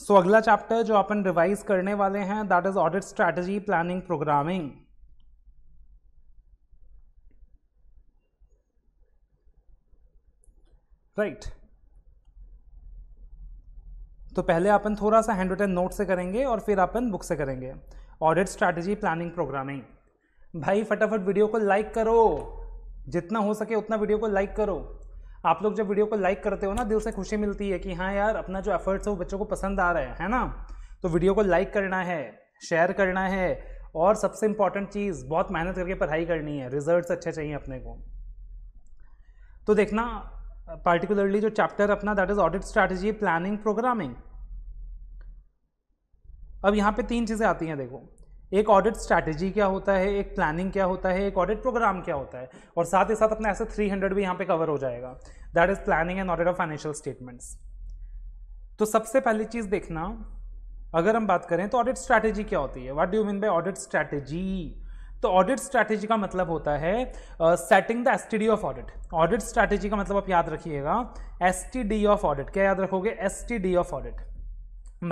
सो so, अगला chapter जो अपन revise करने वाले हैं that is audit strategy planning programming right तो पहले अपन थोड़ा सा हैंड रिटन नोट से करेंगे और फिर अपन बुक से करेंगे ऑडिट स्ट्रैटेजी प्लानिंग प्रोग्रामिंग भाई फटाफट वीडियो को लाइक करो जितना हो सके उतना वीडियो को लाइक करो आप लोग जब वीडियो को लाइक करते हो ना दिल से खुशी मिलती है कि हाँ यार अपना जो एफर्ट्स है वो बच्चों को पसंद आ रहा है है ना तो वीडियो को लाइक करना है शेयर करना है और सबसे इंपॉर्टेंट चीज़ बहुत मेहनत करके पढ़ाई करनी है रिजल्ट्स अच्छे चाहिए अपने को तो देखना पार्टिकुलरली जो चैप्टर अपना that is audit strategy planning programming अब यहाँ पे तीन चीज़ें आती हैं देखो एक ऑडिट स्ट्रैटेजी क्या होता है एक प्लानिंग क्या होता है एक ऑडिट प्रोग्राम क्या होता है और साथ ही साथ अपना ऐसे 300 भी यहाँ पे कवर हो जाएगा that is planning and audit of financial statements तो सबसे पहली चीज़ देखना अगर हम बात करें तो ऑडिट स्ट्रैटेजी क्या होती है what do mean by audit strategy तो ऑडिट स्ट्रैटेजी का मतलब होता है setting the S of audit audit strategy का मतलब आप याद रखिएगा एस ऑफ ऑडिट क्या याद रखोगे एस ऑफ ऑडिट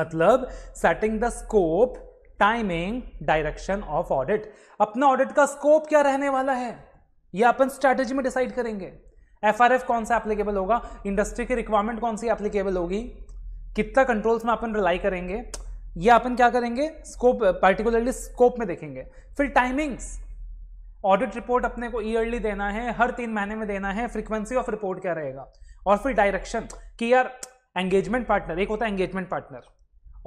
मतलब setting the scope timing direction of audit अपना ऑडिट का स्कोप क्या रहने वाला है यह अपन स्ट्रेटेजी में डिसाइड करेंगे एफ कौन सा एप्लीकेबल होगा इंडस्ट्री की रिक्वायरमेंट कौन सी एप्लीकेबल होगी कितना कंट्रोल्स में अपन रिलाई करेंगे यह अपन क्या करेंगे स्कोप पर्टिकुलरली स्कोप में देखेंगे फिर टाइमिंग्स ऑडिट रिपोर्ट अपने को ईयरली देना है हर तीन महीने में देना है फ्रीक्वेंसी ऑफ रिपोर्ट क्या रहेगा और फिर डायरेक्शन कि यार एंगेजमेंट पार्टनर एक होता है एंगेजमेंट पार्टनर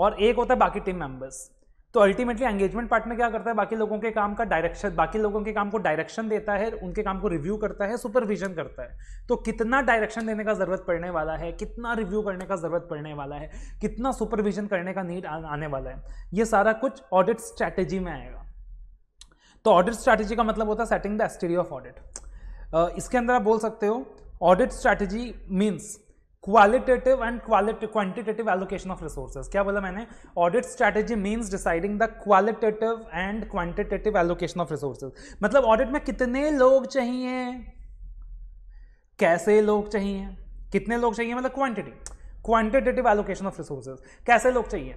और एक होता है बाकी टीम मेंबर्स तो अल्टीमेटली एंगेजमेंट पार्ट में क्या करता है बाकी लोगों के काम का डायरेक्शन बाकी लोगों के काम को डायरेक्शन देता है उनके काम को रिव्यू करता है सुपरविजन करता है तो कितना डायरेक्शन देने का ज़रूरत पड़ने वाला है कितना रिव्यू करने का ज़रूरत पड़ने वाला है कितना सुपरविजन करने का नीड आने वाला है ये सारा कुछ ऑडिट स्ट्रैटेजी में आएगा तो ऑडिट स्ट्रैटेजी का मतलब होता है सेटिंग द एस्टेरी ऑफ ऑडिट इसके अंदर आप बोल सकते हो audit strategy means qualitative and quality quantitative allocation of resources क्या बोला मैंने audit strategy means deciding the qualitative and quantitative allocation of resources मतलब ऑडिट में कितने लोग चाहिए कैसे लोग चाहिए कितने लोग चाहिए मतलब quantity quantitative allocation of resources कैसे लोग चाहिए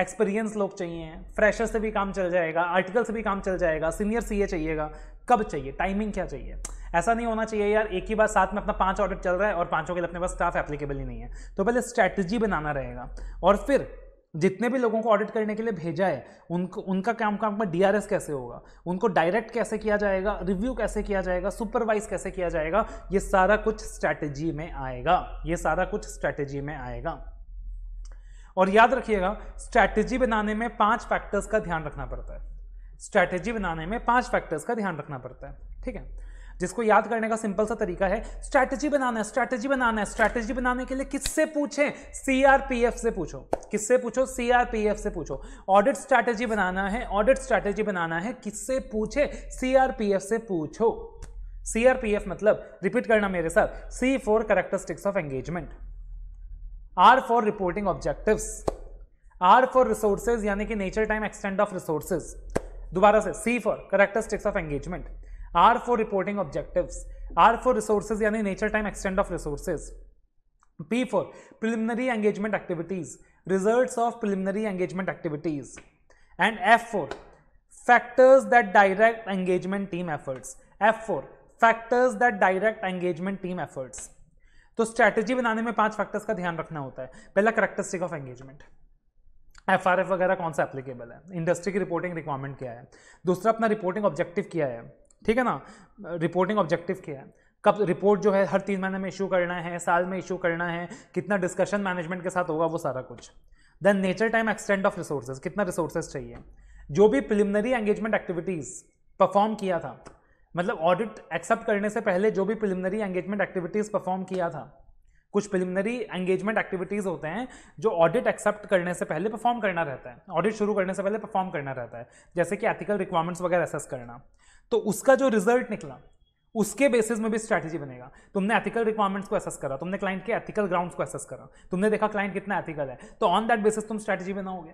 एक्सपीरियंस लोग चाहिए फ्रेशर से भी काम चल जाएगा आर्टिकल से भी काम चल जाएगा सीनियर सीए चाहिएगा कब चाहिए टाइमिंग क्या चाहिए ऐसा नहीं होना चाहिए यार एक ही बार साथ में अपना पांच ऑडिट चल रहा है और पांचों के लिए अपने पास स्टाफ एप्लीकेबल ही नहीं है तो पहले स्ट्रैटेजी बनाना रहेगा और फिर जितने भी लोगों को ऑडिट करने के लिए भेजा है उनको उनका काम काम में डीआरएस कैसे होगा उनको डायरेक्ट कैसे किया जाएगा रिव्यू कैसे किया जाएगा सुपरवाइज कैसे किया जाएगा ये सारा कुछ स्ट्रैटेजी में आएगा ये सारा कुछ स्ट्रैटेजी में आएगा और याद रखिएगा स्ट्रैटेजी बनाने में पांच फैक्टर्स का ध्यान रखना पड़ता है स्ट्रैटेजी बनाने में पांच फैक्टर्स का ध्यान रखना पड़ता है ठीक है जिसको याद करने का सिंपल सा तरीका है स्ट्रैटेजी बनाना है स्ट्रैटेजी बनाना है स्ट्रैटेजी बनाने के लिए किससे पूछें सीआरपीएफ से पूछो किससे पूछो सीआरपीएफ से पूछो ऑडिट स्ट्रैटेजी बनाना है ऑडिट स्ट्रैटेजी बनाना है किससे पूछे सीआरपीएफ से पूछो सीआरपीएफ मतलब रिपीट करना मेरे साथ C four characteristics of engagement R for reporting objective R for resources यानी कि nature time extend of resources दोबारा से C for characteristics of engagement R for reporting objective R for resources यानी nature time extend of resources P for preliminary engagement activities results of preliminary engagement activities and F factors factors that direct engagement team efforts four factors that direct engagement team efforts तो strategy बनाने में पांच factors का ध्यान रखना होता है पहला characteristic of engagement F R F वगैरह कौन सा एप्लीकेबल है इंडस्ट्री की रिपोर्टिंग रिक्वायरमेंट क्या है दूसरा अपना रिपोर्टिंग ऑब्जेक्टिव किया है ठीक है ना रिपोर्टिंग ऑब्जेक्टिव किया है कब रिपोर्ट जो है हर तीन महीने में इशू करना है साल में इशू करना है कितना डिस्कशन मैनेजमेंट के साथ होगा वो सारा कुछ then nature time extend of resources कितना रिसोर्सेज चाहिए जो भी प्रिलिमिनरी एंगेजमेंट एक्टिविटीज़ परफॉर्म किया था मतलब ऑडिट एक्सेप्ट करने से पहले जो भी प्रिलिमिनरी एंगेजमेंट एक्टिविटीज़ परफॉर्म किया था कुछ प्रिलिमिनरी एंगेजमेंट एक्टिविटीज़ होते हैं जो ऑडिट एक्सेप्ट करने से पहले परफॉर्म करना रहता है ऑडिट शुरू करने से पहले परफॉर्म करना रहता है जैसे कि एथिकल रिक्वायरमेंट्स वगैरह असेस करना तो उसका जो रिजल्ट निकला उसके बेसिस में भी स्ट्रैटेजी बनेगा तुमने एथिकल रिक्वायरमेंट्स को असेस करा तुमने क्लाइंट के एथिकल ग्राउंड्स को असेस करा तुमने देखा क्लाइंट कितना एथिकल है तो ऑन दैट बेसिस तुम स्ट्रैटेजी बनाओगे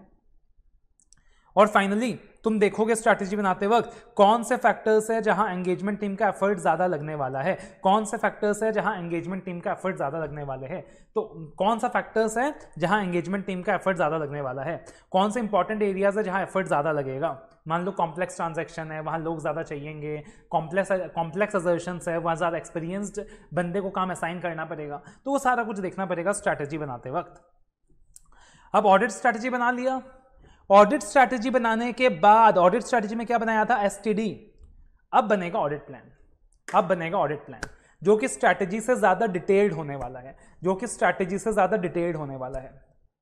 और फाइनली तुम देखोगे स्ट्रैटेजी बनाते वक्त कौन से फैक्टर्स है जहां एंगेजमेंट टीम का एफर्ट ज़्यादा लगने वाला है कौन से फैक्टर्स है जहां एंगेजमेंट टीम का एफर्ट ज़्यादा लगने वाले हैं तो कौन सा फैक्टर्स है जहां एंगेजमेंट टीम का एफर्ट ज़्यादा लगने वाला है कौन से इंपॉर्टेंट एरियाज है जहां एफर्ट ज़्यादा लगेगा मान लो कॉम्प्लेक्स ट्रांजेक्शन है वहाँ लोग ज़्यादा चाहिएंगे कॉम्प्लेक्स कॉम्प्लेक्स एजर्शंस है वहाँ ज़्यादा एक्सपीरियंस्ड बंदे को काम असाइन करना पड़ेगा तो वो सारा कुछ देखना पड़ेगा स्ट्रैटेजी बनाते वक्त अब ऑडिट स्ट्रैटेजी बना लिया ऑडिट स्ट्रैटेजी बनाने के बाद ऑडिट स्ट्रैटेजी में क्या बनाया था एस अब बनेगा ऑडिट प्लान अब बनेगा ऑडिट प्लान जो कि स्ट्रैटेजी से ज़्यादा डिटेल्ड होने वाला है जो कि स्ट्रैटेजी से ज़्यादा डिटेल्ड होने वाला है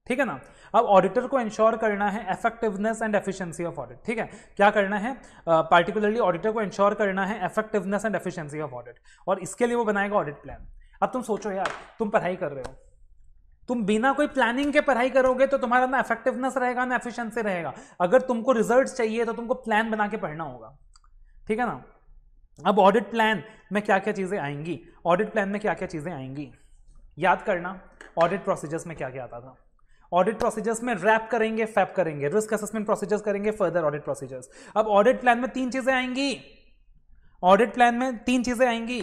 ठीक है ना अब ऑडिटर को इंश्योर करना है effectiveness and efficiency of audit ठीक है क्या करना है पार्टिकुलरली uh, ऑडिटर को इंश्योर करना है effectiveness and efficiency of audit और इसके लिए वो बनाएगा ऑडिट प्लान अब तुम सोचो यार तुम पढ़ाई कर रहे हो तुम बिना कोई प्लानिंग के पढ़ाई करोगे तो तुम्हारा ना इफेक्टिवनेस रहेगा ना एफिशिएंसी रहेगा अगर तुमको रिजल्ट चाहिए तो तुमको प्लान बना के पढ़ना होगा ठीक है ना अब ऑडिट प्लान में क्या क्या चीज़ें आएंगी ऑडिट प्लान में क्या क्या चीज़ें आएंगी याद करना ऑडिट प्रोसीजर्स में क्या क्या आता था ऑडिट प्रोसीजर्स में रैप करेंगे फैप करेंगे रिस्क असेसमेंट प्रोसीजर्स करेंगे फर्दर ऑडिट प्रोसीजर्स अब ऑडिट प्लान में तीन चीज़ें आएंगी ऑडिट प्लान में तीन चीज़ें आएंगी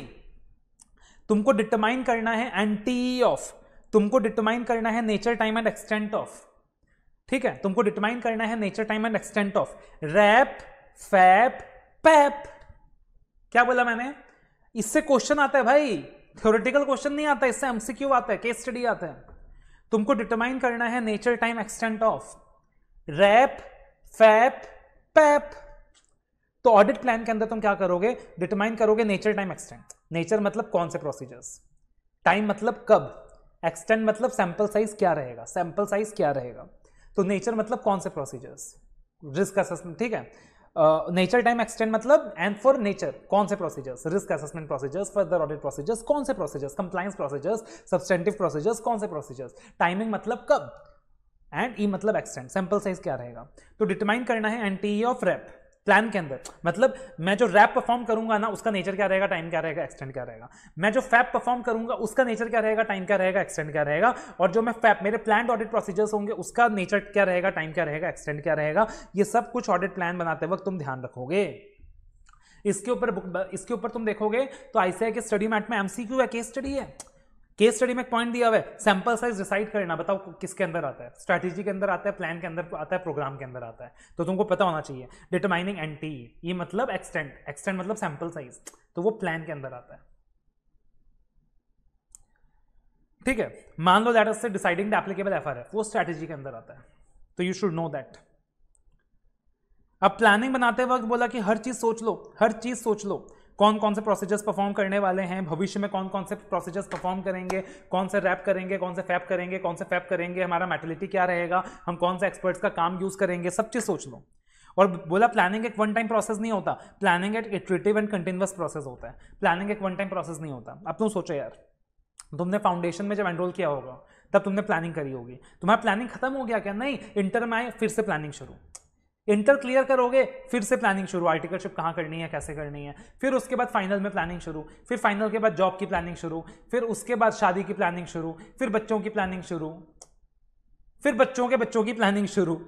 तुमको डिटरमाइन करना है एंटी ऑफ तुमको डिटरमाइन करना है nature time and extent of ठीक है तुमको डिटरमाइन करना है nature time and extent of RAP FAP PAP क्या बोला मैंने इससे क्वेश्चन आता है भाई थ्योरेटिकल क्वेश्चन नहीं आता इससे एमसीक्यू आता है केस स्टडी आता है तुमको डिटरमाइन करना है nature time extent of RAP FAP PAP तो ऑडिट प्लान के अंदर तुम क्या करोगे डिटरमाइन करोगे नेचर टाइम एक्सटेंट नेचर मतलब कौन से प्रोसीजर्स टाइम मतलब कब एक्सटेंड मतलब सैंपल साइज क्या रहेगा सैंपल साइज क्या रहेगा तो नेचर मतलब कौन से प्रोसीजर्स रिस्क असेसमेंट ठीक है नेचर टाइम एक्सटेंड मतलब एंड फॉर नेचर कौन से procedures risk assessment procedures further audit procedures कौन से procedures compliance procedures substantive procedures कौन से प्रोसीजर्स टाइमिंग मतलब कब एंड ई e मतलब एक्सटेंड सैंपल साइज क्या रहेगा तो डिटरमाइन करना है एन ऑफ रेप प्लान के अंदर मतलब मैं जो रैप परफॉर्म करूंगा ना उसका नेचर क्या रहेगा टाइम क्या रहेगा एक्सटेंड क्या रहेगा मैं जो फैप परफॉर्म करूंगा उसका नेचर क्या रहेगा टाइम क्या रहेगा एक्सटेंड क्या रहेगा और जो मैं फैप मेरे प्लान ऑडिट प्रोसीजर्स होंगे उसका नेचर क्या रहेगा टाइम क्या रहेगा एक्सटेंड क्या रहेगा ये सब कुछ ऑडिट प्लान बनाते वक्त तुम ध्यान रखोगे इसके ऊपर इसके ऊपर तुम देखोगे तो आईसीआई के स्टडी मैट में एमसीक्यू है केस स्टडी है केस स्टडी में एक पॉइंट दिया हुआ है सैंपल साइज डिसाइड करना बताओ किसके अंदर आता है स्ट्रैटेजी के अंदर आता है प्लान के अंदर आता है प्रोग्राम के अंदर आता है तो तुमको पता होना चाहिए डिटरमाइनिंग एन ये मतलब एक्सटेंट एक्सटेंट मतलब सैंपल साइज तो वो प्लान के अंदर आता है ठीक है मान लो दैट से डिसाइडिंग द एप्लीकेबल एफ है वो स्ट्रैटेजी के अंदर आता है तो यू शुड नो दैट अब प्लानिंग बनाते वक्त बोला कि हर चीज सोच लो हर चीज सोच लो कौन कौन से प्रोसीजर्स परफॉर्म करने वाले हैं भविष्य में कौन कौन से प्रोसीजर्स परफॉर्म करेंगे कौन से रैप करेंगे कौन से फैप करेंगे कौन से फैप करेंगे हमारा मेटलिटी क्या रहेगा हम कौन से एक्सपर्ट्स का काम यूज करेंगे सब चीज सोच लो और बोला प्लानिंग एक वन टाइम प्रोसेस नहीं होता प्लानिंग एक इटरेटिव एंड कंटिन्यूस प्रोसेस होता है प्लानिंग एक वन टाइम प्रोसेस नहीं होता अब तुम सोचो यार तुमने फाउंडेशन में जब एनरोल किया होगा तब तुमने प्लानिंग करी होगी तुम्हारा प्लानिंग खत्म हो गया क्या नहीं इंटर में आए फिर से प्लानिंग शुरू इंटर क्लियर करोगे फिर से प्लानिंग शुरू आर्टिकलशिप कहाँ करनी है कैसे करनी है फिर उसके बाद फाइनल में प्लानिंग शुरू फिर फाइनल के बाद जॉब की प्लानिंग शुरू फिर उसके बाद शादी की प्लानिंग शुरू फिर बच्चों की प्लानिंग शुरू फिर बच्चों के बच्चों की प्लानिंग शुरू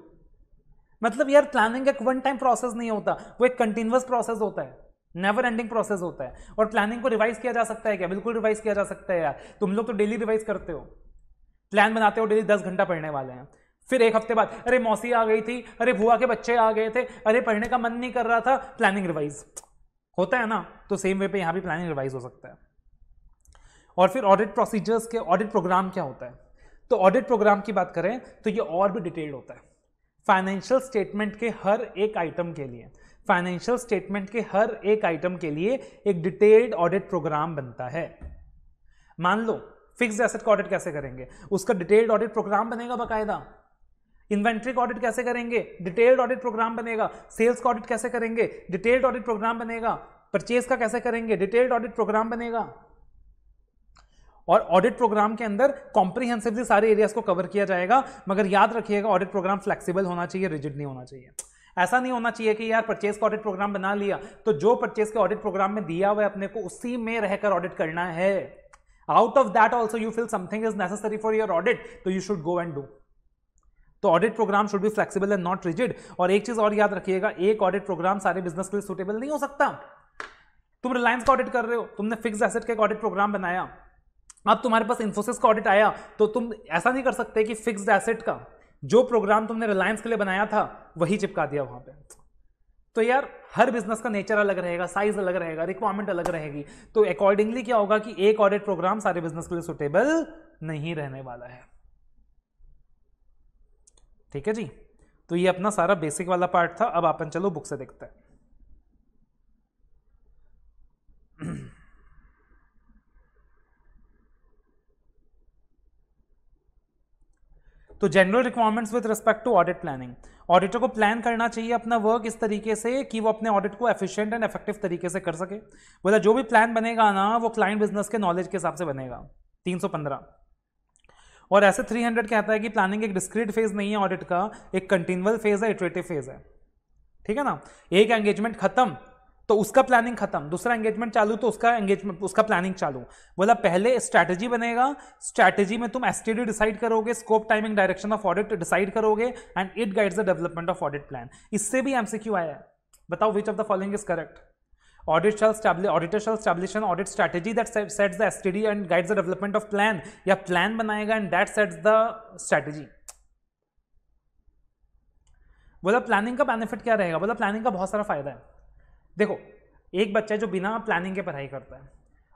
मतलब यार प्लानिंग एक वन टाइम प्रोसेस नहीं होता वो एक कंटिन्यूस प्रोसेस होता है नेवर एंडिंग प्रोसेस होता है और प्लानिंग को रिवाइज किया जा सकता है क्या बिल्कुल रिवाइज किया जा सकता है यार तुम लोग तो डेली रिवाइज करते हो प्लान बनाते हो डेली दस घंटा पढ़ने वाले हैं फिर एक हफ्ते बाद अरे मौसी आ गई थी अरे भुआ के बच्चे आ गए थे अरे पढ़ने का मन नहीं कर रहा था प्लानिंग रिवाइज होता है ना तो सेम वे पे यहां भी प्लानिंग रिवाइज हो सकता है और फिर ऑडिट प्रोसीजर्स के ऑडिट प्रोग्राम क्या होता है तो ऑडिट प्रोग्राम की बात करें तो ये और भी डिटेल्ड होता है फाइनेंशियल स्टेटमेंट के हर एक आइटम के लिए फाइनेंशियल स्टेटमेंट के हर एक आइटम के लिए एक डिटेल्ड ऑडिट प्रोग्राम बनता है मान लो फिक्स एसेट का ऑडिट कैसे करेंगे उसका डिटेल्ड ऑडिट प्रोग्राम बनेगा बाकायदा इन्वेंट्री का ऑडिट कैसे करेंगे डिटेल्ड ऑडिट प्रोग्राम बनेगा सेल्स का ऑडिट कैसे करेंगे डिटेल्ड ऑडिट प्रोग्राम बनेगा परचेज का कैसे करेंगे डिटेल्ड ऑडिट प्रोग्राम बनेगा और ऑडिट प्रोग्राम के अंदर कॉम्प्रिहेंसिवली सारे एरियाज को कवर किया जाएगा मगर याद रखिएगा ऑडिट प्रोग्राम फ्लेक्सिबल होना चाहिए रिजिड नहीं होना चाहिए ऐसा नहीं होना चाहिए कि यार परचेज का ऑडिट प्रोग्राम बना लिया तो जो परचेज के ऑडिट प्रोग्राम में दिया हुआ है अपने को उसी में रहकर ऑडिट करना है out of that also you feel something is necessary for your audit तो you should go and do तो audit program should be flexible and not rigid और एक चीज और याद रखिएगा एक ऑडिट प्रोग्राम सारे बिजनेस के लिए सुटेबल नहीं हो सकता तुम रिलायंस का ऑडिट कर रहे हो तुमने फिक्स एसेट का एक ऑडिट प्रोग्राम बनाया अब तुम्हारे पास इन्फोसिस का ऑडिट आया तो तुम ऐसा नहीं कर सकते कि फिक्स्ड एसेट का जो प्रोग्राम तुमने रिलायंस के लिए बनाया था वही चिपका दिया वहां पे तो यार हर बिजनेस का नेचर अलग रहेगा साइज अलग रहेगा रिक्वायरमेंट अलग रहेगी तो अकॉर्डिंगली क्या होगा कि एक ऑडिट प्रोग्राम सारे बिजनेस के लिए सुटेबल नहीं रहने वाला है ठीक है जी तो ये अपना सारा बेसिक वाला पार्ट था अब अपन चलो बुक से देखते हैं तो general requirements with respect to audit planning auditor को प्लान करना चाहिए अपना वर्क इस तरीके से कि वो अपने ऑडिट को एफिशिएंट एंड इफेक्टिव तरीके से कर सके बोला जो भी प्लान बनेगा ना वो क्लाइंट बिजनेस के नॉलेज के हिसाब से बनेगा 315 और ऐसे 300 कहता है कि प्लानिंग एक डिस्क्रीट फेज नहीं है ऑडिट का एक कंटिन्यूअल फेज है इटरेटिव फेज है ठीक है ना एक एंगेजमेंट खत्म तो उसका प्लानिंग खत्म दूसरा एंगेजमेंट चालू तो उसका एंगेजमेंट उसका प्लानिंग चालू बोला पहले स्ट्रैटेजी बनेगा स्ट्रैटेजी में तुम एसटीडी डिसाइड करोगे scope timing direction of audit decide करोगे and it guides the development of audit plan इससे भी एमसीक्यू आया है बताओ which of the following is correct audit shall auditor shall shall establish an audit strategy that sets the STD and guides the development या plan बनाएगा and that sets the strategy बोला planning का benefit क्या रहेगा बोला planning का बहुत सारा फायदा है देखो एक बच्चा है जो बिना प्लानिंग के पढ़ाई करता है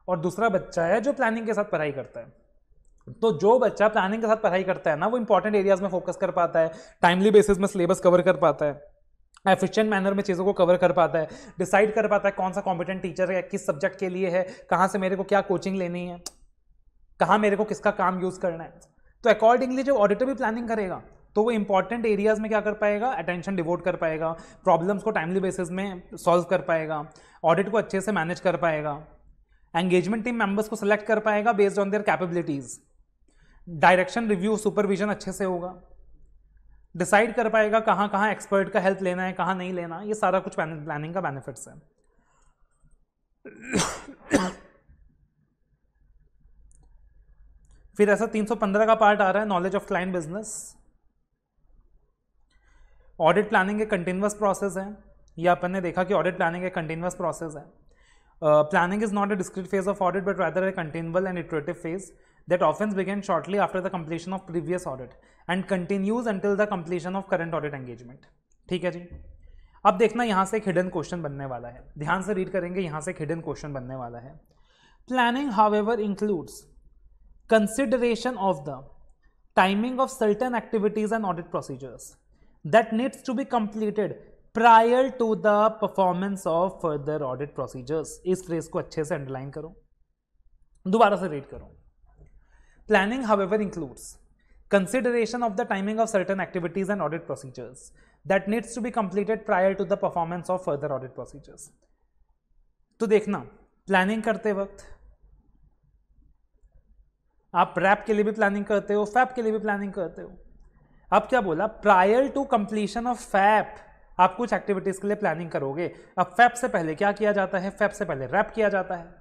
और दूसरा बच्चा है जो प्लानिंग के साथ पढ़ाई करता है तो जो बच्चा प्लानिंग के साथ पढ़ाई करता है ना वो इंपॉर्टेंट एरियाज में फोकस कर पाता है टाइमली बेसिस में सिलेबस कवर कर पाता है एफिशिएंट मैनर में चीज़ों को कवर कर पाता है डिसाइड कर पाता है कौन सा कॉम्पिटेंट टीचर है किस सब्जेक्ट के लिए है कहाँ से मेरे को क्या कोचिंग लेनी है कहाँ मेरे को किसका काम यूज़ करना है तो अकॉर्डिंगली जो ऑडिटर भी प्लानिंग करेगा तो वो इंपॉर्टेंट एरियाज़ में क्या कर पाएगा अटेंशन डिवोट कर पाएगा प्रॉब्लम्स को टाइमली बेसिस में सॉल्व कर पाएगा ऑडिट को अच्छे से मैनेज कर पाएगा एंगेजमेंट टीम मेंबर्स को सिलेक्ट कर पाएगा based on their capabilities direction review supervision अच्छे से होगा डिसाइड कर पाएगा कहाँ कहाँ एक्सपर्ट का हेल्प लेना है कहाँ नहीं लेना ये सारा कुछ प्लानिंग का बेनिफिट्स है फिर ऐसा 315 का पार्ट आ रहा है knowledge of client business audit planning एक कंटिन्यूस प्रोसेस है यह अपन ने देखा कि ऑडिट प्लानिंग एक कंटिन्यूस प्रोसेस है planning is not a discrete phase of audit but rather a continual and iterative phase that offense began shortly after the completion of previous audit and continues until the completion of current audit engagement ठीक है जी अब देखना यहाँ से एक hidden question बनने वाला है ध्यान से रीड करेंगे यहाँ से एक हिडन क्वेश्चन बनने वाला है planning how includes consideration of the timing of certain activities and audit procedures that needs to be completed prior to the performance of further audit procedures इस फ्रेज को अच्छे से अंडरलाइन करो दोबारा से रीड करो Planning, however, includes consideration of the timing of certain activities and audit procedures that needs to be completed prior to the performance of further audit procedures. तो देखना प्लानिंग करते वक्त आप रैप के लिए भी प्लानिंग करते हो फैप के लिए भी प्लानिंग करते हो अब क्या बोला prior to completion of FAP आप कुछ एक्टिविटीज के लिए प्लानिंग करोगे अब फैप से पहले क्या किया जाता है फैप से पहले रैप किया जाता है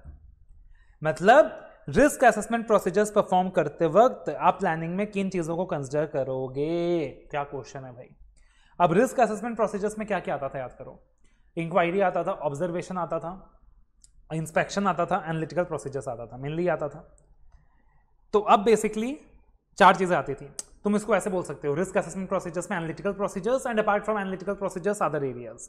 मतलब रिस्क असेसमेंट प्रोसीजर्स परफॉर्म करते वक्त आप प्लानिंग में किन चीज़ों को कंसिडर करोगे क्या क्वेश्चन है भाई अब रिस्क असेसमेंट प्रोसीजर्स में क्या क्या आता था याद करो इंक्वायरी आता था ऑब्जर्वेशन आता था इंस्पेक्शन आता था एनालिटिकल प्रोसीजर्स आता था मेनली आता था तो अब बेसिकली चार चीज़ें आती थी तुम इसको ऐसे बोल सकते हो रिस्क असेसमेंट प्रोसीजर्स में analytical procedures and apart from analytical procedures other areas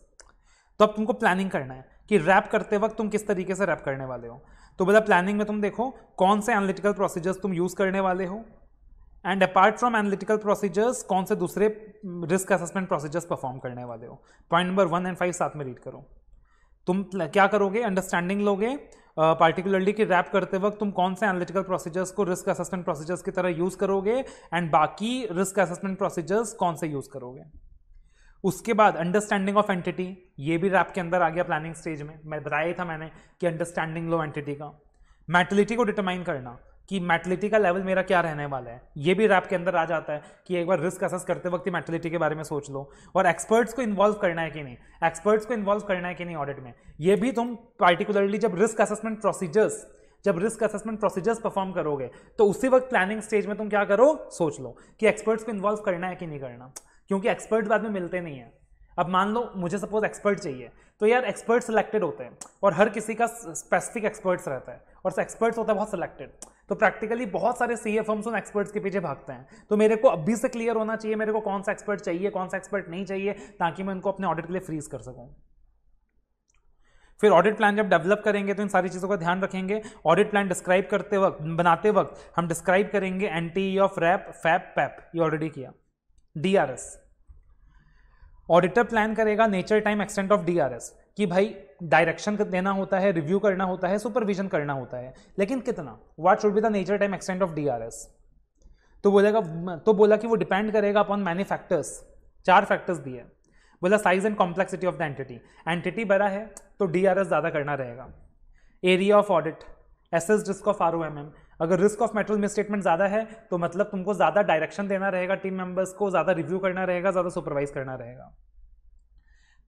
तो अब तुमको प्लानिंग करना है कि रैप करते वक्त तुम किस तरीके से रैप करने वाले हो तो बोला प्लानिंग में तुम देखो कौन से एनालिटिकल प्रोसीजर्स तुम यूज़ करने वाले हो and apart from analytical procedures कौन से दूसरे रिस्क असेसमेंट प्रोसीजर्स परफॉर्म करने वाले हो point number one and five साथ में रीड करो तुम क्या करोगे अंडरस्टैंडिंग लोगे पार्टिकुलरली कि रैप करते वक्त तुम कौन से एनालिटिकल प्रोसीजर्स को रिस्क असेसमेंट प्रोसीजर्स की तरह यूज़ करोगे एंड बाकी रिस्क असेसमेंट प्रोसीजर्स कौन से यूज़ करोगे उसके बाद अंडरस्टैंडिंग ऑफ एंटिटी ये भी रैप के अंदर आ गया प्लानिंग स्टेज में मैं बताया था मैंने कि अंडरस्टैंडिंग लो एंटिटी का मैटिलिटी को डिटरमाइन करना कि मैटिलिटी का लेवल मेरा क्या रहने वाला है ये भी रैप के अंदर आ जाता है कि एक बार रिस्क असेस करते वक्त ही मैटलिटी के बारे में सोच लो और एक्सपर्ट्स को इन्वॉल्व करना है कि नहीं एक्सपर्ट्स को इन्वॉल्व करना है कि नहीं ऑडिट में ये भी तुम पार्टिकुलरली जब रिस्क असेसमेंट प्रोसीजर्स जब रिस्क असेसमेंट प्रोसीजर्स परफॉर्म करोगे तो उसी वक्त प्लानिंग स्टेज में तुम क्या करो सोच लो कि एक्सपर्ट्स को इन्वॉल्व करना है कि नहीं करना क्योंकि एक्सपर्ट बाद में मिलते नहीं हैं अब मान लो मुझे सपोज एक्सपर्ट चाहिए तो यार एक्सपर्ट सिलेक्टेड होते हैं और हर किसी का स्पेसिफिक एक्सपर्ट्स रहता है और एक्सपर्ट्स होता है बहुत सिलेक्टेड तो प्रैक्टिकली बहुत सारे सी एफ उन एक्सपर्ट्स के पीछे भागते हैं तो मेरे को अभी से क्लियर होना चाहिए मेरे को कौन सा एक्सपर्ट चाहिए कौन सा एक्सपर्ट नहीं चाहिए ताकि मैं उनको अपने ऑडिट के लिए फ्रीज कर सकूँ फिर ऑडिट प्लान जब डेवलप करेंगे तो इन सारी चीज़ों का ध्यान रखेंगे ऑडिट प्लान डिस्क्राइब करते वक्त बनाते वक्त हम डिस्क्राइब करेंगे N T of RAP FAP PAP ये ऑलरेडी किया डीआरएस ऑडिटर प्लान करेगा nature time extent of DRS कि भाई डायरेक्शन देना होता है रिव्यू करना होता है सुपरविजन करना होता है लेकिन कितना what should be the nature time extent of DRS तो बोलेगा तो बोला कि वो डिपेंड करेगा अपॉन मैनी फैक्टर्स चार फैक्टर्स दिए बोला size and complexity of the entity entity बड़ा है तो डी ज़्यादा करना रहेगा area of audit S S डिस्क of R O M M अगर risk of material misstatement ज़्यादा है तो मतलब तुमको ज़्यादा डायरेक्शन देना रहेगा टीम मेंबर्स को ज़्यादा रिव्यू करना रहेगा ज़्यादा सुपरवाइज करना रहेगा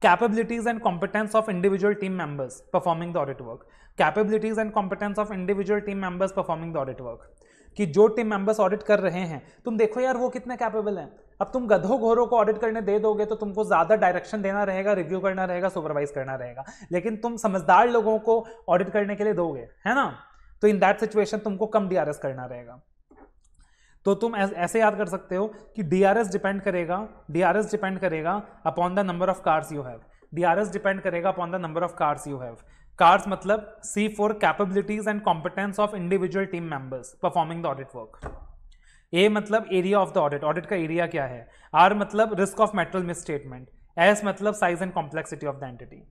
capabilities and competence of individual team members performing the audit work capabilities and competence of individual team members performing the audit work कि जो टीम मेंबर्स ऑडिट कर रहे हैं तुम देखो यार वो कितने कैपेबल हैं अब तुम गधो घोरों को ऑडिट करने दे दोगे तो तुमको ज़्यादा डायरेक्शन देना रहेगा रिव्यू करना रहेगा सुपरवाइज करना रहेगा लेकिन तुम समझदार लोगों को ऑडिट करने के लिए दोगे है ना तो इन दैट सिचुएशन तुमको कम डी करना रहेगा तो तुम ऐसे याद कर सकते हो कि डी डिपेंड करेगा डी डिपेंड करेगा upon the number of cars you have D depend करेगा upon the number of cars you have cars मतलब C for capabilities and competence of individual team members performing the audit work A मतलब area of the audit audit का area क्या है R मतलब risk of misstatement S मतलब size and complexity of the entity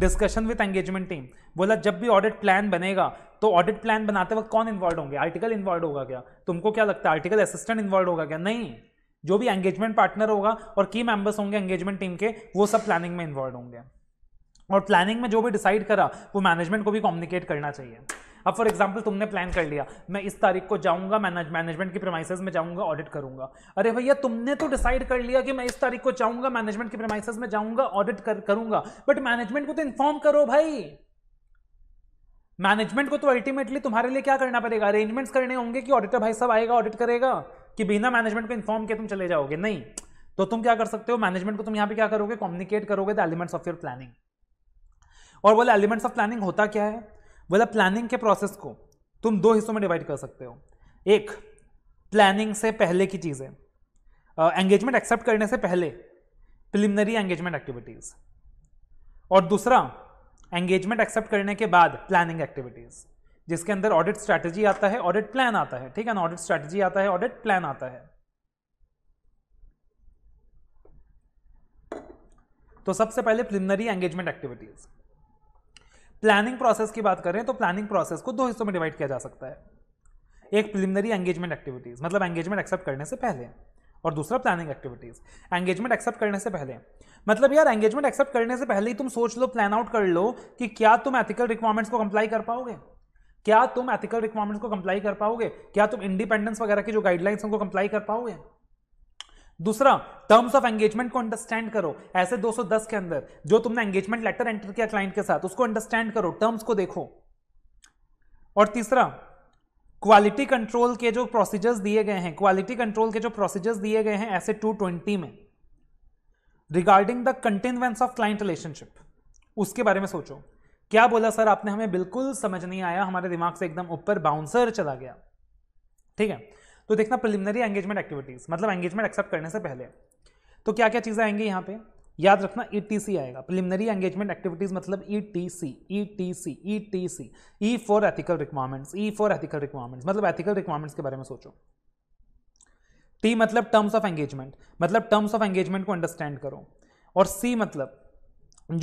discussion with engagement team बोला जब भी audit plan बनेगा तो ऑडिट प्लान बनाते वक्त कौन इन्वॉल्व होंगे आर्टिकल इन्वॉल्व होगा क्या तुमको क्या लगता है आर्टिकल असिस्टेंट इन्वॉल्व होगा क्या नहीं जो भी एंगेजमेंट पार्टनर होगा और की मेंबर्स होंगे एंगेजमेंट टीम के वो सब प्लानिंग में इन्वॉल्व होंगे और प्लानिंग में जो भी डिसाइड करा वो मैनेजमेंट को भी कम्युनिकेट करना चाहिए अब फॉर एग्जाम्पल तुमने प्लान कर लिया मैं इस तारीख को जाऊंगा मैनेजमेंट की प्रमाइसेस में जाऊंगा ऑडिट करूंगा अरे भैया तुमने तो डिसाइड कर लिया कि मैं इस तारीख को जाऊंगा मैनेजमेंट की प्रमाइसेस में जाऊंगा ऑडिट कर, करूंगा बट मैनेजमेंट को तो इन्फॉर्म करो भाई मैनेजमेंट को तो अल्टीमेटली तुम्हारे लिए क्या करना पड़ेगा अरेंजमेंट्स करने होंगे कि ऑडिटर भाई साहब आएगा ऑडिट करेगा कि बिना मैनेजमेंट को इन्फॉर्म किए तुम चले जाओगे नहीं तो तुम क्या कर सकते हो मैनेजमेंट को तुम यहां पे क्या करोगे कम्युनिकेट करोगे the elements of your planning और बोले एलिमेंट्स ऑफ प्लानिंग होता क्या है बोला प्लानिंग के प्रोसेस को तुम दो हिस्सों में डिवाइड कर सकते हो एक प्लानिंग से पहले की चीज़ें एंगेजमेंट एक्सेप्ट करने से पहले प्रिलिमिनरी एंगेजमेंट एक्टिविटीज़ और दूसरा एंगेजमेंट एक्सेप्ट करने के बाद प्लानिंग एक्टिविटीज़ जिसके अंदर ऑडिट स्ट्रैटेजी आता है ऑडिट प्लान आता है ठीक है ना ऑडिट स्ट्रैटेजी आता है ऑडिट प्लान आता है तो सबसे पहले preliminary engagement activities planning process की बात करें तो प्लानिंग प्रोसेस को दो हिस्सों में डिवाइड किया जा सकता है एक प्रिलिमिनरी एंगेजमेंट एक्टिविटीज मतलब एंगेजमेंट एक्सेप्ट करने से पहले और दूसरा प्लानिंग एक्टिविटीज एंगेजमेंट एक्सेप्ट करने से पहले मतलब यार एंगेजमेंट एक्सेप्ट करने से पहले ही तुम सोच लो प्लान आउट कर लो कि क्या तुम एथिकल रिक्वायरमेंट्स को कंप्लाई कर पाओगे क्या तुम एथिकल रिक्वायरमेंट्स को कंप्लाई कर पाओगे क्या तुम इंडिपेंडेंस वगैरह की जो गाइडलाइंस उनको कंप्लाई कर पाओगे दूसरा टर्म्स ऑफ एंगेजमेंट को अंडरस्टैंड करो ऐसे 210 के अंदर जो तुमने एंगेजमेंट लेटर एंटर किया क्लाइंट के साथ उसको अंडरस्टैंड करो टर्म्स को देखो और तीसरा क्वालिटी कंट्रोल के जो प्रोसीजर्स दिए गए हैं क्वालिटी कंट्रोल के जो प्रोसीजर्स दिए गए हैं ऐसे 220 में regarding the continuance of client relationship उसके बारे में सोचो क्या बोला सर आपने हमें बिल्कुल समझ नहीं आया हमारे दिमाग से एकदम ऊपर बाउंसर चला गया ठीक है तो देखना प्रिलिमिनरी एंगेजमेंट एक्टिविटीज़ मतलब एंगेजमेंट एक्सेप्ट करने से पहले तो क्या क्या चीज़ें आएंगी यहाँ पे याद रखना ईटीसी e आएगा प्रिलिमिनरी एंगेजमेंट एक्टिविटीज़ मतलब ETC ETC ETC E for ethical requirements E for ethical requirements मतलब एथिकल रिक्वायरमेंट्स के बारे में सोचो टी मतलब टर्म्स ऑफ एंगेजमेंट मतलब टर्म्स ऑफ एंगेजमेंट को अंडरस्टैंड करो और सी मतलब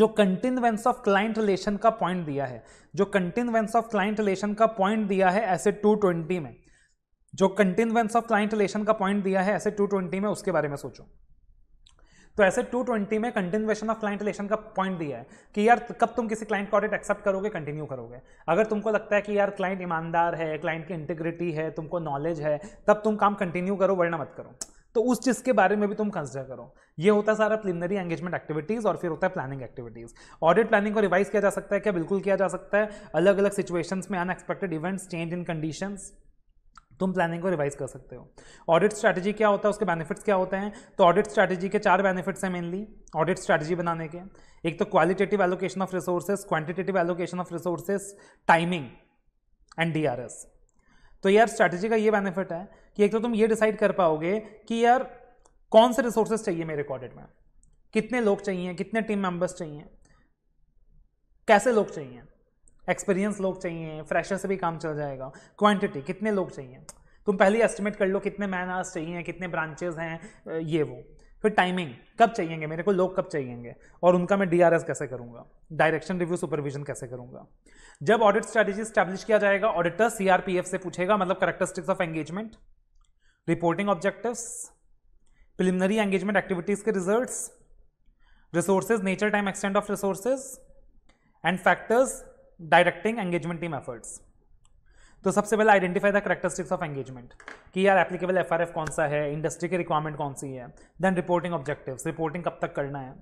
जो कंटिन्यूएंस ऑफ क्लाइंट रिलेशन का पॉइंट दिया है जो कंटिन्यूएंस ऑफ क्लाइंट रिलेशन का पॉइंट दिया है ऐसे ट्वेंटी में जो कंटिन्वेंस ऑफ क्लाइंट रिलेशन का पॉइंट दिया है ऐसे 220 में उसके बारे में सोचो तो ऐसे 220 में कंटिन्यूएशन ऑफ क्लाइंट रिलेशन का पॉइंट दिया है कि यार कब तुम किसी क्लाइंट का ऑडिट एक्सेप्ट करोगे कंटिन्यू करोगे अगर तुमको लगता है कि यार क्लाइंट ईमानदार है क्लाइंट की इंटीग्रिटी है तुमको नॉलेज है तब तुम काम कंटिन्यू करो वरना मत करो तो उस चीज़ के बारे में भी तुम कंसिडर करो ये होता है सारा प्लिमिनरी एंगेजमेंट एक्टिविटीज़ और फिर होता है प्लानिंग एक्टिविटीज़ ऑडिट प्लानिंग को रिवाइज किया जा सकता है क्या बिल्कुल किया जा सकता है अलग अलग सिचुएशंस में unexpected events change in conditions तुम प्लानिंग को रिवाइज कर सकते हो ऑडिट स्ट्रैटेजी क्या होता है उसके बेनिफिट्स क्या होते हैं तो ऑडिट स्ट्रैटेजी के चार बेनिफिट्स हैं मेनली ऑडिट स्ट्रैटेजी बनाने के एक तो qualitative allocation of resources quantitative allocation of resources timing and D तो यार स्ट्रैटेजी का ये बेनिफिट है कि एक तो तुम ये डिसाइड कर पाओगे कि यार कौन से रिसोर्सेज चाहिए मेरे ऑडिट में कितने लोग चाहिए कितने टीम मेंबर्स चाहिए कैसे लोग चाहिए एक्सपीरियंस लोग चाहिए फ्रेशर से भी काम चल जाएगा क्वांटिटी कितने लोग चाहिए तुम पहले एस्टिमेट कर लो कितने मैन आवर्स चाहिए कितने ब्रांचेज हैं ये वो फिर टाइमिंग कब चाहिएंगे मेरे को लोग कब चाहिएंगे और उनका मैं डी कैसे करूंगा डायरेक्शन रिव्यू सुपरविजन कैसे करूंगा जब ऑडिट स्ट्रैटेजी स्टैब्लिश किया जाएगा ऑडिटर सीआरपीएफ से पूछेगा मतलब characteristics of engagement reporting objectives preliminary engagement activities के results resources nature time extend of resources and factors directing engagement team efforts तो सबसे पहले identify the characteristics of engagement कि यार एप्लीकेबल एफ कौन सा है इंडस्ट्री की रिक्वायरमेंट कौन सी है देन रिपोर्टिंग ऑब्जेक्टिव्स रिपोर्टिंग कब तक करना है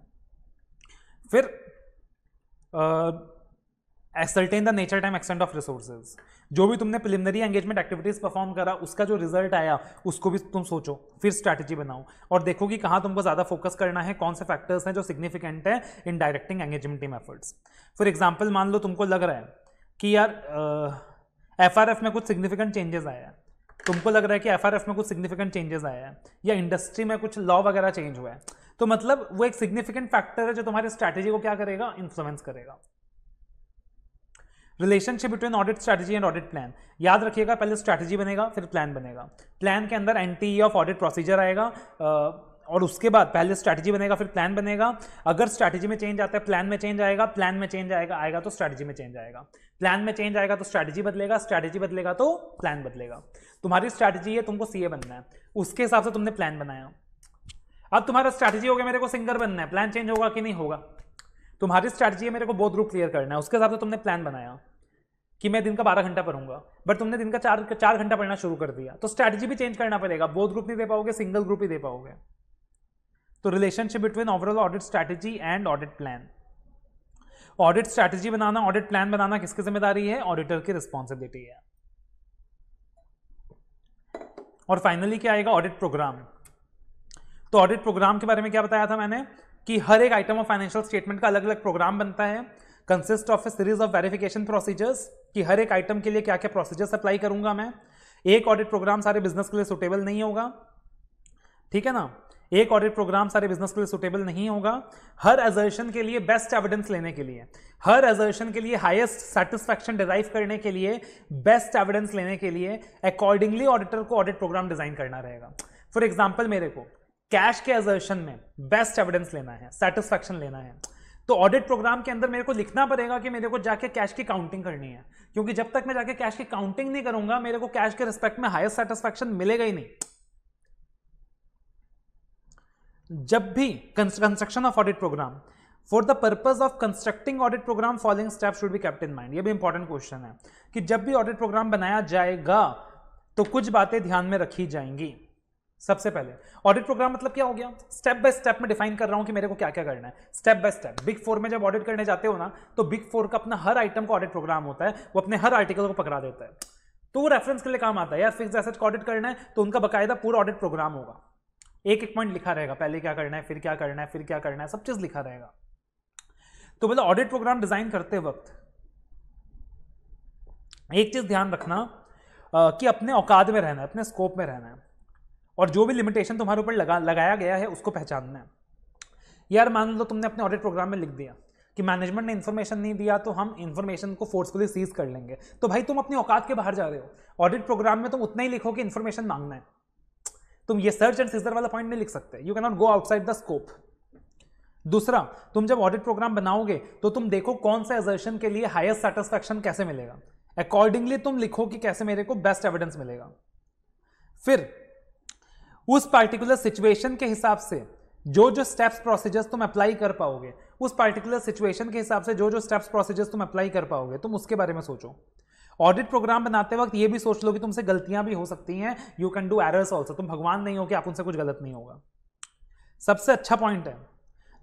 फिर ascertain the nature time extent of resources जो भी तुमने प्रिलिमिनरी एंगेजमेंट एक्टिविटीज परफॉर्म करा उसका जो रिजल्ट आया उसको भी तुम सोचो फिर स्ट्रैटेजी बनाओ और देखो कि कहाँ तुमको ज़्यादा फोकस करना है कौन से फैक्टर्स हैं जो सिग्निफिकेंट है in directing engagement team efforts for example मान लो तुमको लग रहा है कि यार एफ uh, में कुछ सिग्निफिकेंट चेंजेस आया है तुमको लग रहा है कि एफ में कुछ सिग्निफिकेंट चेंजेस आया है या इंडस्ट्री में कुछ लॉ वगैरह चेंज हुआ है तो मतलब वो एक सिग्निफिकेंट फैक्टर है जो तुम्हारी स्ट्रैटेजी को क्या करेगा इन्फ्लुएंस करेगा relationship between audit strategy and audit plan याद रखिएगा पहले स्ट्रैटेजी बनेगा फिर प्लान बनेगा प्लान के अंदर एन ऑफ ऑडिट प्रोसीजर आएगा और उसके बाद पहले स्ट्रेटजी बनेगा फिर प्लान बनेगा अगर स्ट्रैटेजी में चेंज आता है प्लान में चेंज आएगा प्लान में चेंज आएगा आएगा तो स्ट्रैटेजी में चेंज आएगा प्लान में चेंज आएगा तो स्ट्रैटेजी बदलेगा स्ट्रैटेजी बदलेगा तो प्लान बदलेगा तुम्हारी स्ट्रैटेजी है तुमको सीए बनना है उसके हिसाब से तुमने प्लान बनाया अब तुम्हारा स्ट्रेटजी हो गया मेरे को सिंगर बनना है प्लान चेंज होगा कि नहीं होगा तुम्हारी स्ट्रेटजी है मेरे को बोध रूप क्लियर करना है उसके हिसाब से तुमने प्लान बनाया कि मैं दिन का बारह घंटा पढ़ूंगा बट तुमने दिन का चार चार घंटा पढ़ना शुरू कर दिया तो स्ट्रैटेजी भी चेंज करना पड़ेगा बोध ग्रुप नहीं दे पाओगे सिंगल ग्रुप ही दे पाओगे तो relationship between overall audit strategy and audit plan audit strategy बनाना ऑडिट प्लान बनाना किसकी जिम्मेदारी है ऑडिटर की रिस्पॉन्सिबिलिटी है और फाइनली क्या आएगा ऑडिट प्रोग्राम तो ऑडिट प्रोग्राम के बारे में क्या बताया था मैंने कि हर एक आइटम ऑफ फाइनेंशियल स्टेटमेंट का अलग अलग प्रोग्राम बनता है consist of a series of verification procedures कि हर एक आइटम के लिए क्या क्या प्रोसीजर्स अप्लाई करूंगा मैं एक ऑडिट प्रोग्राम सारे बिजनेस के लिए सुटेबल नहीं होगा ठीक है ना एक ऑडिट प्रोग्राम सारे बिजनेस के लिए सुटेबल नहीं होगा हर एजर्शन के लिए बेस्ट एविडेंस लेने के लिए हर एजर्शन के लिए हाईएस्ट सेटिस्फैक्शन डिराइव करने के लिए बेस्ट एविडेंस लेने के लिए अकॉर्डिंगली ऑडिटर को ऑडिट प्रोग्राम डिजाइन करना रहेगा फॉर एग्जाम्पल मेरे को कैश के एजर्शन में बेस्ट एविडेंस लेना है सेटिस्फैक्शन लेना है तो ऑडिट प्रोग्राम के अंदर मेरे को लिखना पड़ेगा कि मेरे को जाके कैश की काउंटिंग करनी है क्योंकि जब तक मैं जाके कैश की काउंटिंग नहीं करूंगा मेरे को कैश के रिस्पेक्ट में हायर सेटिस्फेक्शन मिलेगा ही नहीं जब भी construction of audit program for the purpose of constructing audit program following step should be kept in mind ये भी इंपॉर्टेंट क्वेश्चन है कि जब भी ऑडिट प्रोग्राम बनाया जाएगा तो कुछ बातें ध्यान में रखी जाएंगी सबसे पहले ऑडिट प्रोग्राम मतलब क्या हो गया स्टेप बाय स्टेप में डिफाइन कर रहा हूं कि मेरे को क्या क्या करना है step by step big four में जब ऑडिट करने जाते हो ना तो बिग फोर का अपना हर आइटम का ऑडिट प्रोग्राम होता है वो अपने हर आर्टिकल को पकड़ा देता है तो वो रेफरेंस के लिए काम आता है यार फिक्स एसेट का ऑडिट करना है तो उनका बकायदा पूरा ऑडिट प्रोग्राम होगा एक एक पॉइंट लिखा रहेगा पहले क्या करना है फिर क्या करना है फिर क्या करना है सब चीज लिखा रहेगा तो मतलब ऑडिट प्रोग्राम डिजाइन करते वक्त एक चीज ध्यान रखना कि अपने औकात में रहना है अपने स्कोप में रहना है और जो भी लिमिटेशन तुम्हारे ऊपर लगा लगाया गया है उसको पहचानना है यार मान लो तुमने अपने ऑडिट प्रोग्राम में लिख दिया कि मैनेजमेंट ने इन्फॉर्मेशन नहीं दिया तो हम इन्फॉर्मेशन को फोर्सफुली सीज कर लेंगे तो भाई तुम अपनी औकात के बाहर जा रहे हो ऑडिट प्रोग्राम में तुम उतना ही लिखो कि इन्फॉर्मेशन मांगना है तुम ये सर्च एंड सीजर वाला पॉइंट नहीं लिख सकते you cannot go outside the scope दूसरा तुम जब ऑडिट प्रोग्राम बनाओगे तो तुम देखो कौन सा एजर्शन के लिए हाइस्ट सेटिस्फैक्शन कैसे मिलेगा अकॉर्डिंगली तुम लिखो कि कैसे मेरे को बेस्ट एविडेंस मिलेगा फिर उस पार्टिकुलर सिचुएशन के हिसाब से जो जो स्टेप्स प्रोसीजर्स तुम अप्लाई कर पाओगे उस पार्टिकुलर सिचुएशन के हिसाब से जो जो स्टेप्स प्रोसीजर्स तुम अप्लाई कर पाओगे तुम उसके बारे में सोचो ऑडिट प्रोग्राम बनाते वक्त ये भी सोच लो कि तुमसे गलतियां भी हो सकती हैं you can do errors also तुम भगवान नहीं हो कि आप उनसे कुछ गलत नहीं होगा सबसे अच्छा पॉइंट है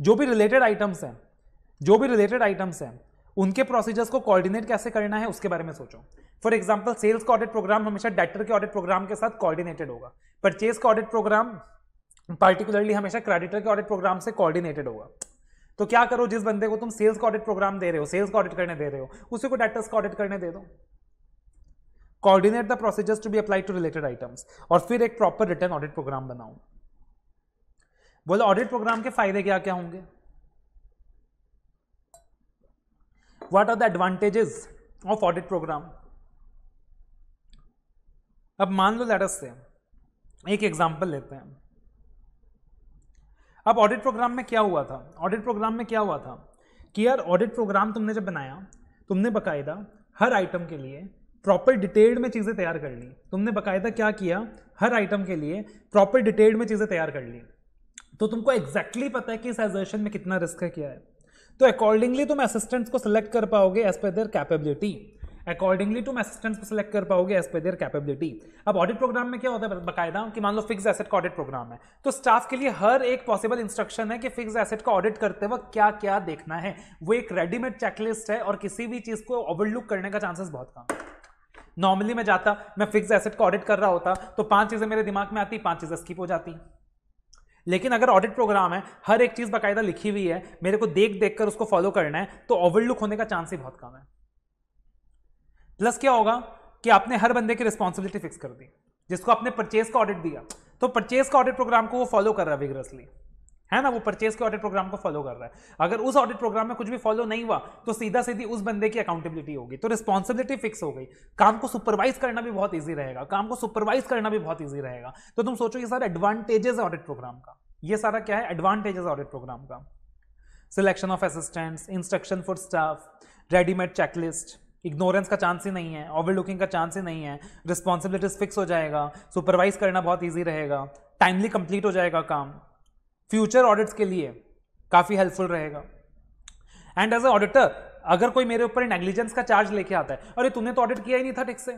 जो भी रिलेटेड आइटम्स हैं जो भी रिलेटेड आइटम्स हैं उनके प्रोसीजर्स को कोऑर्डिनेट कैसे करना है उसके बारे में सोचो फॉर एग्जाम्पल सेल्स का ऑडिट प्रोग्राम हमेशा डायरेक्टर के ऑडिट प्रोग्राम के साथ कोऑर्डिनेटेड होगा परचेज का ऑडिट प्रोग्राम पर्टिकुलरली हमेशा क्रेडिटर के ऑडिट प्रोग्राम से कोऑर्डिनेटेड होगा तो क्या करो जिस बंदे को तुम सेल्स का ऑडिट प्रोग्राम दे रहे हो सेल्स का ऑडिट करने दे रहे हो उसी को डायरेक्टर्स का ऑडिट करने दे दो coordinate the procedures to be applied to related items और फिर एक प्रॉपर रिटर्न ऑडिट प्रोग्राम बनाओ बोलो ऑडिट प्रोग्राम के फायदे क्या क्या होंगे what are the advantages of audit program अब मान लो लेटस से एक एग्जाम्पल लेते हैं अब ऑडिट प्रोग्राम में क्या हुआ था ऑडिट प्रोग्राम में क्या हुआ था कि यार ऑडिट प्रोग्राम तुमने जब बनाया तुमने बाकायदा हर आइटम के लिए प्रॉपर डिटेल्ड में चीज़ें तैयार कर ली तुमने बाकायदा क्या किया हर आइटम के लिए प्रॉपर डिटेल्ड में चीज़ें तैयार कर ली तो तुमको एग्जैक्टली exactly पता है कि इस एजर्शन में कितना रिस्क है क्या है तो अकॉर्डिंगली तुम असिस्टेंट्स को सिलेक्ट कर पाओगे as per their capability accordingly तुम असिस्टेंट को सिलेक्ट कर पाओगे एज पर देयर कैपेबिलिटी अब ऑडिट प्रोग्राम में क्या होता है बकायदा कि मान लो फिक्स एसेट का ऑडिट प्रोग्राम है तो स्टाफ के लिए हर एक पॉसिबल इंस्ट्रक्शन है कि फिक्स एसेट का ऑडिट करते वक्त क्या क्या देखना है वो एक रेडीमेड चेकलिस्ट है और किसी भी चीज को ओवरलुक करने का चांसेस बहुत कम है नॉर्मली मैं जाता मैं फिक्स एसेट का ऑडिट कर रहा होता तो पांच चीज़ें मेरे दिमाग में आती पांच चीज़ें स्किप हो जाती लेकिन अगर ऑडिट प्रोग्राम है हर एक चीज़ बाकायदा लिखी हुई है मेरे को देख देख कर उसको फॉलो करना है तो ओवरलुक होने का चांस ही बहुत कम है प्लस क्या होगा कि आपने हर बंदे की रिस्पॉन्सिबिलिटी फिक्स कर दी जिसको आपने परचेज का ऑडिट दिया तो परचेज का ऑडिट प्रोग्राम को वो फॉलो कर रहा है विगरसली है ना वो परचेज के ऑडिट प्रोग्राम को फॉलो कर रहा है अगर उस ऑडिट प्रोग्राम में कुछ भी फॉलो नहीं हुआ तो सीधा सीधी उस बंदे की अकाउंटेबिलिटी होगी तो रिस्पॉन्सिबिलिटी फिक्स हो गई काम को सुपरवाइज करना भी बहुत ईजी रहेगा काम को सुपरवाइज करना भी बहुत ईजी रहेगा तो तुम सोचो ये सारा एडवांटेजेस ऑडिट प्रोग्राम का ये सारा क्या है एडवांटेजेस ऑडिट प्रोग्राम का selection of assistants instruction for staff readymade checklist ignorance का चांस ही नहीं है ओवर लुकिंग का चांस ही नहीं है रिस्पॉन्सिबिलिटीज फिक्स हो जाएगा सुपरवाइज करना बहुत ईजी रहेगा टाइमली कंप्लीट हो जाएगा काम फ्यूचर ऑडिट्स के लिए काफ़ी हेल्पफुल रहेगा एंड एज ए ऑडिटर अगर कोई मेरे ऊपर नेग्लिजेंस का चार्ज लेके आता है अरे तुमने तो ऑडिट किया ही नहीं था ठीक से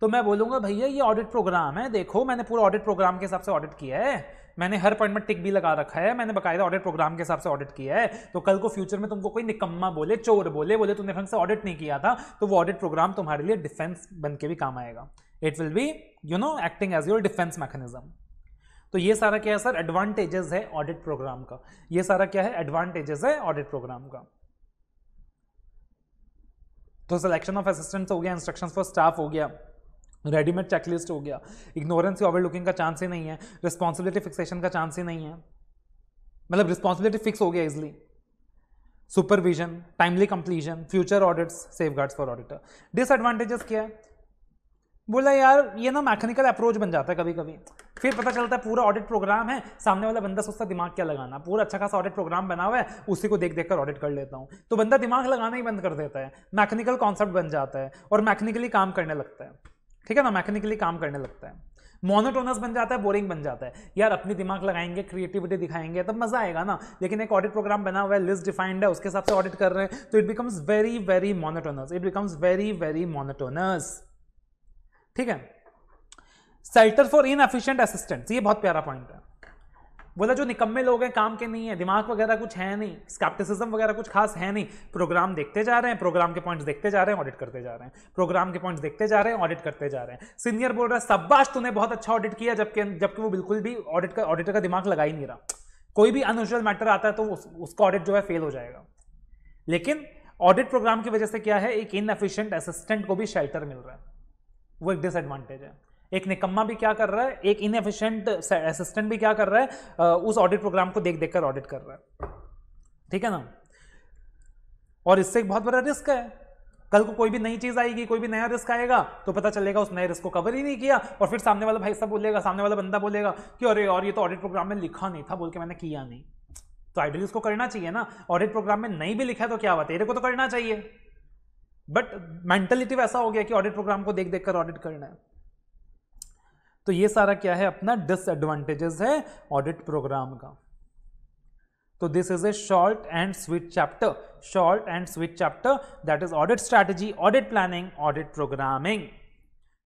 तो मैं बोलूंगा भैया ये ऑडिट प्रोग्राम है देखो मैंने पूरा ऑडिट प्रोग्राम के हिसाब से ऑडिट किया है मैंने हर पॉइंट में टिक भी लगा रखा है मैंने बकायदा ऑडिट प्रोग्राम के हिसाब से ऑडिट किया है तो कल को फ्यूचर में तुमको कोई निकम्मा बोले चोर बोले बोले तुमने ढंग से ऑडिट नहीं किया था तो वो ऑडिट प्रोग्राम तुम्हारे लिए डिफेंस बन के भी काम आएगा it will be you know acting as your defence mechanism तो ये सारा क्या है सर एडवांटेजेस है ऑडिट प्रोग्राम का ये सारा क्या है एडवांटेजेस है ऑडिट प्रोग्राम का तो सिलेक्शन ऑफ असिस्टेंट्स हो गया इंस्ट्रक्शंस फॉर स्टाफ हो गया रेडीमेड चेकलिस्ट हो गया इग्नोरेंस या ओवर लुकिंग का चांस ही नहीं है रिस्पॉन्सिबिलिटी फिक्सेशन का चांस ही नहीं है मतलब रिस्पॉन्सिबिलिटी फिक्स हो गया easily supervision timely completion future audits safeguards for auditor disadvantages क्या है बोला यार ये ना मैकेनिकल अप्रोच बन जाता है कभी कभी फिर पता चलता है पूरा ऑडिट प्रोग्राम है सामने वाला बंदा सोचता दिमाग क्या लगाना पूरा अच्छा खासा ऑडिट प्रोग्राम बना हुआ है उसी को देख देख कर ऑडिट कर लेता हूँ तो बंदा दिमाग लगाना ही बंद कर देता है मैकेनिकल कॉन्सेप्ट बन जाता है और मैकेनिकली काम करने लगता है ठीक है ना मैकेनिकली काम करने लगता है मोनोटोनस बन जाता है बोरिंग बन जाता है यार अपनी दिमाग लगाएंगे क्रिएटिविटी दिखाएंगे तब मजा आएगा ना लेकिन एक ऑडिट प्रोग्राम बना हुआ है लिस्ट डिफाइंड है उसके हिसाब से ऑडिट कर रहे हैं तो it becomes very very monotonous it becomes very very monotonous ठीक है shelter for inefficient assistant ये बहुत प्यारा पॉइंट है बोला जो निकम्मे लोग हैं काम के नहीं है दिमाग वगैरह कुछ है नहीं स्कैप्टिसिज्म वगैरह कुछ खास है नहीं प्रोग्राम देखते जा रहे हैं प्रोग्राम के पॉइंट्स देखते जा रहे हैं ऑडिट करते जा रहे हैं प्रोग्राम के पॉइंट्स देखते जा रहे हैं ऑडिट करते जा रहे हैं सीनियर बोल रहा है सब्बाश तूने बहुत अच्छा ऑडिट किया जबकि जबकि वो बिल्कुल भी ऑडिट का ऑडिटर का दिमाग लगा ही नहीं रहा कोई भी अनयूजल मैटर आता है तो उस, उसका ऑडिट जो है फेल हो जाएगा लेकिन ऑडिट प्रोग्राम की वजह से क्या है एक इनएफिशिएंट असिस्टेंट को भी शेल्टर मिल रहा है वो एक डिसएडवांटेज है एक निकम्मा भी क्या कर रहा है एक इनएफिशिएंट असिस्टेंट भी क्या कर रहा है उस ऑडिट प्रोग्राम को देख देख कर ऑडिट कर रहा है ठीक है ना और इससे एक बहुत बड़ा रिस्क है कल को कोई भी नई चीज आएगी कोई भी नया रिस्क आएगा तो पता चलेगा उस नए रिस्क को कवर ही नहीं किया और फिर सामने वाला भाई साहब बोलेगा सामने वाला बंदा बोलेगा कि अरे और ये तो ऑडिट प्रोग्राम में लिखा नहीं था बोल के मैंने किया नहीं तो आइडियली उसको करना चाहिए ना ऑडिट प्रोग्राम में नहीं भी लिखा है तो क्या है तेरे को तो करना चाहिए बट मेंटेलिटी वैसा हो गया कि ऑडिट प्रोग्राम को देख देख कर ऑडिट करना है तो ये सारा क्या है अपना डिसएडवांटेजेस है ऑडिट प्रोग्राम का तो this is a short and sweet chapter short and sweet chapter that is audit strategy audit planning audit programming